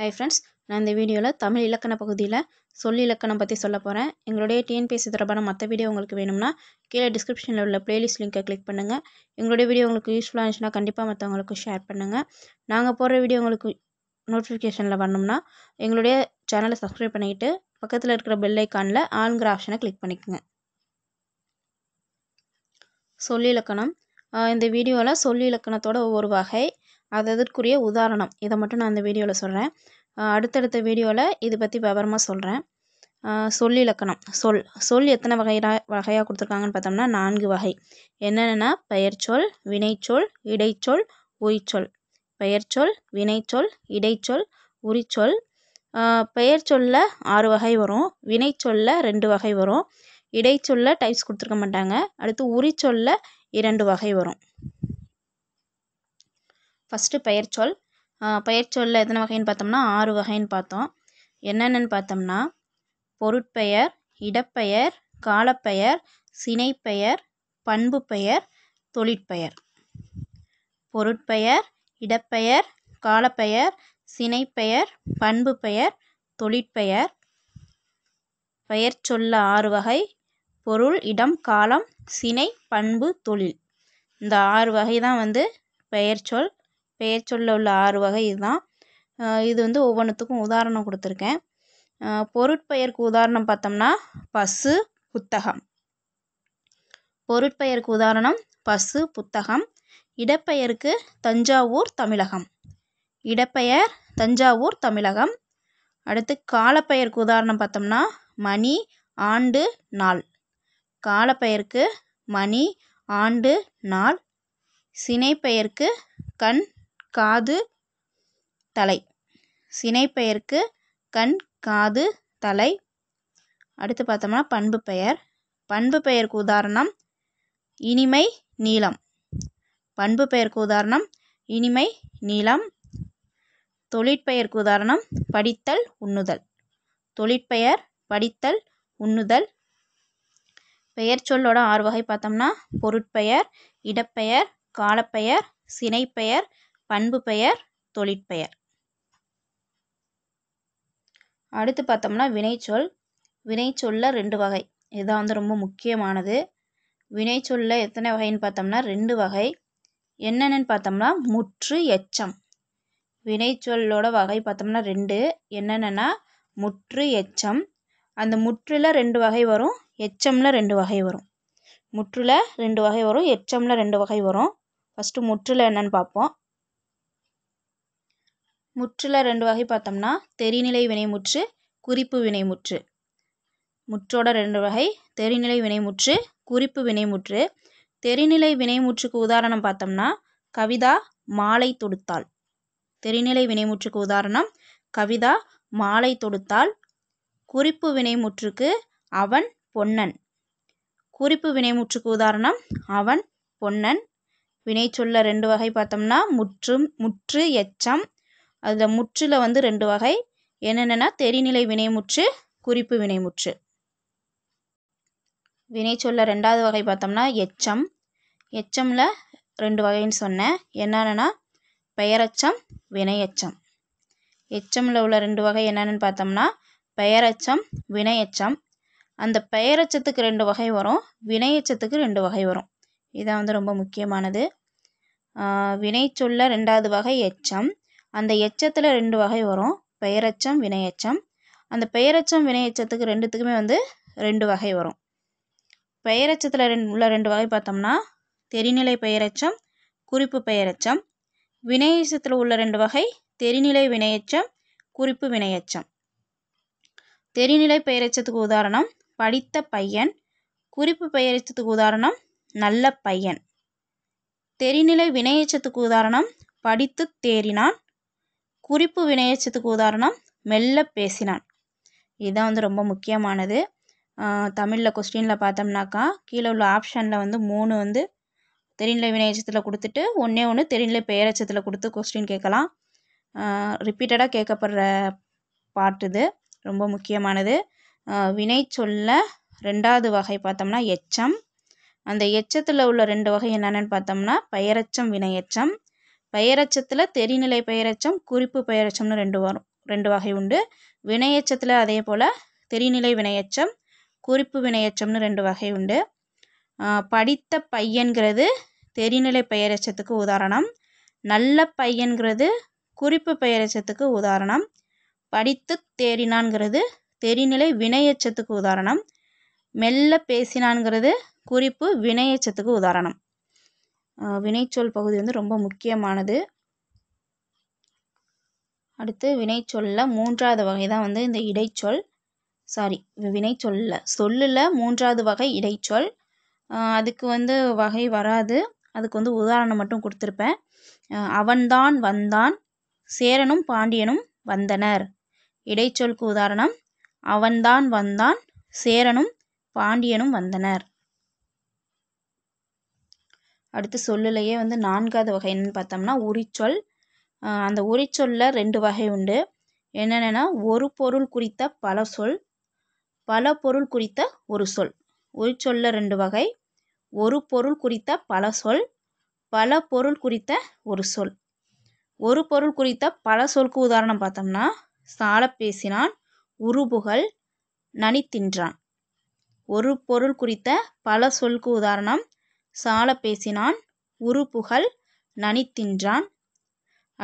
Hi friends நான் இந்த வீடியோவில் தமிழ் இலக்கண பகுதியில் சொல் இலக்கணம் பற்றி சொல்ல போகிறேன் எங்களுடைய டிஎன்பிஎஸ்சி தொடர்பான மற்ற வீடியோ உங்களுக்கு வேணும்னா கீழே டிஸ்கிரிப்ஷனில் உள்ள பிளேலிஸ்ட் லிங்கை கிளிக் பண்ணுங்கள் எங்களுடைய வீடியோ உங்களுக்கு யூஸ்ஃபுல்லாக இருந்துச்சுன்னா கண்டிப்பாக மற்றவங்களுக்கு ஷேர் பண்ணுங்கள் நாங்கள் போடுற வீடியோ உங்களுக்கு நோட்டிஃபிகேஷனில் வரணும்னா எங்களுடைய சேனலை சப்ஸ்கிரைப் பண்ணிக்கிட்டு பக்கத்தில் இருக்கிற பெல் ஐக்கானில் ஆளுங்கிற ஆப்ஷனை கிளிக் பண்ணிக்கோங்க சொல் இலக்கணம் இந்த வீடியோவில் சொல் இலக்கணத்தோட ஒவ்வொரு வகை அது அதற்குரிய உதாரணம் இதை மட்டும் நான் இந்த வீடியோவில் சொல்கிறேன் அடுத்தடுத்த வீடியோவில் இதை பற்றி விவரமாக சொல்கிறேன் சொல்லிலக்கணம் சொல் சொல் எத்தனை வகையாக வகையாக கொடுத்துருக்காங்கன்னு பார்த்தோம்னா நான்கு வகை என்னென்னா பெயர்ச்சொல் வினைச்சொல் இடைச்சொல் உரிச்சொல் பெயர்ச்சொல் வினைச்சொல் இடைச்சொல் உரிச்சொல் பெயர் சொல்ல ஆறு வகை வரும் வினைச்சொல்ல ரெண்டு வகை வரும் இடைச்சொல்ல டைப்ஸ் கொடுத்துருக்க மாட்டாங்க அடுத்து உரிச்சொல்ல இரண்டு வகை வரும் ஃபஸ்ட்டு பெயர்ச்சொல் பெயர்ச்சொல்லில் எத்தனை வகைன்னு பார்த்தோம்னா ஆறு வகைன்னு பார்த்தோம் என்னென்னன்னு பார்த்தோம்னா பொருட்பெயர் இடப்பெயர் காலப்பெயர் சினைப்பெயர் பண்பு பெயர் தொழிற்பெயர் பொருட்பெயர் இடப்பெயர் காலப்பெயர் சினைப்பெயர் பண்பு பெயர் தொழிற்பெயர் பெயர் சொல்ல ஆறு வகை பொருள் இடம் காலம் சினை பண்பு தொழில் இந்த ஆறு வகை தான் வந்து பெயர்ச்சொல் சொல்ல உள்ள ஆறு வகை இதுதான் இது வந்து ஒவ்வொன்றுத்துக்கும் உதாரணம் கொடுத்துருக்கேன் பொருட்பெயருக்கு உதாரணம் பார்த்தோம்னா பசு புத்தகம் பொருட்பெயருக்கு உதாரணம் பசு புத்தகம் இடப்பெயருக்கு தஞ்சாவூர் தமிழகம் இடப்பெயர் தஞ்சாவூர் தமிழகம் அடுத்து காலப்பெயருக்கு உதாரணம் பார்த்தோம்னா மணி ஆண்டு நாள் காலப்பெயருக்கு மணி ஆண்டு நாள் சினைப்பெயருக்கு கண் காது தலை சினைப்பெயருக்கு கண் காது தலை அடுத்து பார்த்தோம்னா பண்பு பெயர் பண்பு பெயருக்கு உதாரணம் இனிமை நீளம் பண்பு பெயருக்கு உதாரணம் இனிமை நீளம் தொழிற்பெயருக்கு உதாரணம் படித்தல் உண்ணுதல் தொழிற்பெயர் படித்தல் உண்ணுதல் பெயர் சொல்லோட ஆறு வகை பார்த்தோம்னா பொருட்பெயர் இடப்பெயர் காலப்பெயர் சினைப்பெயர் பண்பு பெயர் தொழிற்பெயர் அடுத்து பார்த்தோம்னா வினைச்சொல் வினைச்சொல்ல ரெண்டு வகை இதுதான் வந்து ரொம்ப முக்கியமானது வினைச்சொல்ல எத்தனை வகைன்னு பார்த்தோம்னா ரெண்டு வகை என்னென்னு பார்த்தோம்னா முற்று எச்சம் வினைச்சொல்லோட வகை பார்த்தோம்னா ரெண்டு என்னென்னா முற்று எச்சம் அந்த முற்றில் ரெண்டு வகை வரும் எச்சமில் ரெண்டு வகை வரும் முற்றில் ரெண்டு வகை வரும் எச்சமில் ரெண்டு வகை வரும் ஃபஸ்ட்டு முற்றில் என்னென்னு பார்ப்போம் முற்றில் ரெண்டு வகை பார்த்தோம்னா தெரிநிலை வினைமுற்று குறிப்பு வினைமுற்று முற்றோட ரெண்டு வகை தெரிநிலை வினைமுற்று குறிப்பு வினைமுற்று தெரிநிலை வினைமுற்றுக்கு உதாரணம் பார்த்தோம்னா கவிதா மாலை தொடுத்தாள் தெரிநிலை வினைமுற்றுக்கு உதாரணம் கவிதா மாலை தொடுத்தாள் குறிப்பு வினைமுற்றுக்கு அவன் பொன்னன் குறிப்பு வினைமுற்றுக்கு உதாரணம் அவன் பொன்னன் வினை சொல்ல ரெண்டு வகை பார்த்தோம்னா முற்றும் முற்று எச்சம் அதில் முற்றில் வந்து ரெண்டு வகை என்னென்னா தெரிநிலை வினைமுற்று குறிப்பு வினைமுற்று சொல்ல ரெண்டாவது வகை பார்த்தோம்னா எச்சம் எச்சமில் ரெண்டு வகைன்னு சொன்னேன் என்னென்னா பெயரச்சம் வினையச்சம் எச்சமில் உள்ள ரெண்டு வகை என்னென்னு பார்த்தோம்னா பெயரச்சம் வினையச்சம் அந்த பெயரச்சத்துக்கு ரெண்டு வகை வரும் வினையச்சத்துக்கு ரெண்டு வகை வரும் இதான் வந்து ரொம்ப முக்கியமானது வினை சொல்ல ரெண்டாவது வகை எச்சம் அந்த எச்சத்தில் ரெண்டு வகை வரும் பெயரச்சம் வினையச்சம் அந்த பெயரச்சம் வினையச்சத்துக்கு ரெண்டுத்துக்குமே வந்து ரெண்டு வகை வரும் பெயரெச்சத்தில் ரெண்டு உள்ள ரெண்டு வகை பார்த்தோம்னா தெரிநிலை பெயரெச்சம் குறிப்பு பெயரச்சம் வினையச்சத்தில் உள்ள ரெண்டு வகை தெரிநிலை வினையச்சம் குறிப்பு வினையச்சம் தெரிநிலை பெயரச்சத்துக்கு உதாரணம் படித்த பையன் குறிப்பு பெயரெச்சத்துக்கு உதாரணம் நல்ல பையன் தெரிநிலை வினையச்சத்துக்கு உதாரணம் படித்து தேறினான் குறிப்பு வினையச்சத்துக்கு உதாரணம் மெல்ல பேசினான் இதுதான் வந்து ரொம்ப முக்கியமானது தமிழில் கொஸ்டினில் பார்த்தோம்னாக்கா கீழே உள்ள ஆப்ஷனில் வந்து மூணு வந்து தெரிநிலை வினையச்சத்தில் கொடுத்துட்டு ஒன்றே ஒன்று தெரிநிலை பெயரச்சத்தில் கொடுத்து கொஸ்டின் கேட்கலாம் ரிப்பீட்டடாக கேட்கப்படுற பாட்டு இது ரொம்ப முக்கியமானது வினை சொல்ல ரெண்டாவது வகை பார்த்தோம்னா எச்சம் அந்த எச்சத்தில் உள்ள ரெண்டு வகை என்னென்னு பார்த்தோம்னா பெயரச்சம் வினையச்சம் பெயரச்சத்தில் தெரிநிலை பெயரச்சம் குறிப்பு பெயரச்சம்னு ரெண்டு வரும் ரெண்டு வகை உண்டு வினையச்சத்தில் அதே போல் தெரிநிலை வினையச்சம் குறிப்பு வினையச்சம்னு ரெண்டு வகை உண்டு படித்த பையன்கிறது தெரிநிலை பெயரச்சத்துக்கு உதாரணம் நல்ல பையன்கிறது குறிப்பு பெயரச்சத்துக்கு உதாரணம் படித்து தேறினான்கிறது தெரிநிலை வினையச்சத்துக்கு உதாரணம் மெல்ல பேசினான்கிறது குறிப்பு வினையச்சத்துக்கு உதாரணம் வினைச்சொல் பகுதி வந்து ரொம்ப முக்கியமானது அடுத்து வினைச்சொல்லில் மூன்றாவது வகை தான் வந்து இந்த இடைச்சொல் சாரி வினைச்சொல்லில் சொல்லில் மூன்றாவது வகை இடைச்சொல் அதுக்கு வந்து வகை வராது அதுக்கு வந்து உதாரணம் மட்டும் கொடுத்துருப்பேன் அவன்தான் வந்தான் சேரனும் பாண்டியனும் வந்தனர் இடைச்சொலுக்கு உதாரணம் அவன்தான் வந்தான் சேரனும் பாண்டியனும் வந்தனர் அடுத்து சொல்லலையே வந்து நான்காவது வகை என்னென்னு பார்த்தோம்னா உரிச்சொல் அந்த உரி ரெண்டு வகை உண்டு என்னென்னா ஒரு பொருள் குறித்த பல சொல் பல பொருள் குறித்த ஒரு சொல் உரி ரெண்டு வகை ஒரு பொருள் குறித்த பல சொல் பல பொருள் குறித்த ஒரு சொல் ஒரு பொருள் குறித்த பல சொல்க்கு உதாரணம் பார்த்தோம்னா சால பேசினான் உருபுகள் நனித்தின்றான் ஒரு பொருள் குறித்த பல சொல்க்கு உதாரணம் சால பேசினான் உருப்புகள் நனித்தின்றான்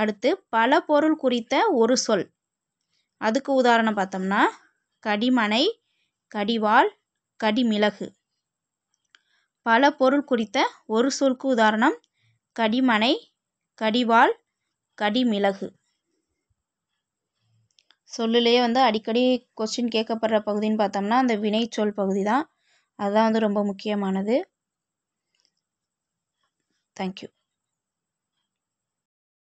அடுத்து பல பொருள் குறித்த ஒரு சொல் அதுக்கு உதாரணம் பார்த்தோம்னா கடிமனை கடிவாள் கடிமிளகு பல பொருள் குறித்த ஒரு சொல்க்கு உதாரணம் கடிமனை கடிவாள் கடிமிளகு சொல்லுலேயே வந்து அடிக்கடி கொஸ்டின் கேட்கப்படுற பகுதின்னு பார்த்தோம்னா அந்த வினைச்சொல் பகுதி தான் அதுதான் வந்து ரொம்ப முக்கியமானது Thank you.